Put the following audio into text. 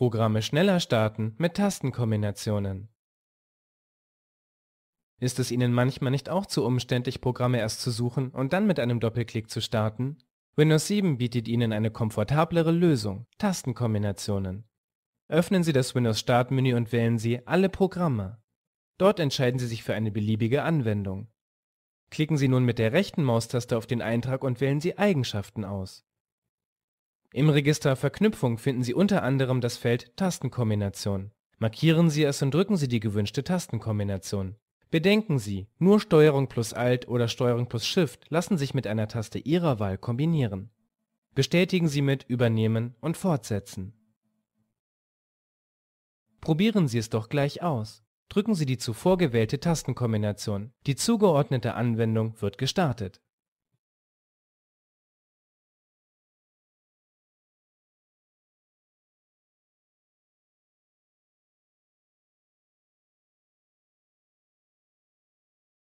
Programme schneller starten mit Tastenkombinationen. Ist es Ihnen manchmal nicht auch zu umständlich, Programme erst zu suchen und dann mit einem Doppelklick zu starten? Windows 7 bietet Ihnen eine komfortablere Lösung, Tastenkombinationen. Öffnen Sie das Windows Startmenü und wählen Sie Alle Programme. Dort entscheiden Sie sich für eine beliebige Anwendung. Klicken Sie nun mit der rechten Maustaste auf den Eintrag und wählen Sie Eigenschaften aus. Im Register Verknüpfung finden Sie unter anderem das Feld Tastenkombination. Markieren Sie es und drücken Sie die gewünschte Tastenkombination. Bedenken Sie, nur Steuerung plus Alt oder Steuerung plus Shift lassen sich mit einer Taste Ihrer Wahl kombinieren. Bestätigen Sie mit Übernehmen und Fortsetzen. Probieren Sie es doch gleich aus. Drücken Sie die zuvor gewählte Tastenkombination. Die zugeordnete Anwendung wird gestartet.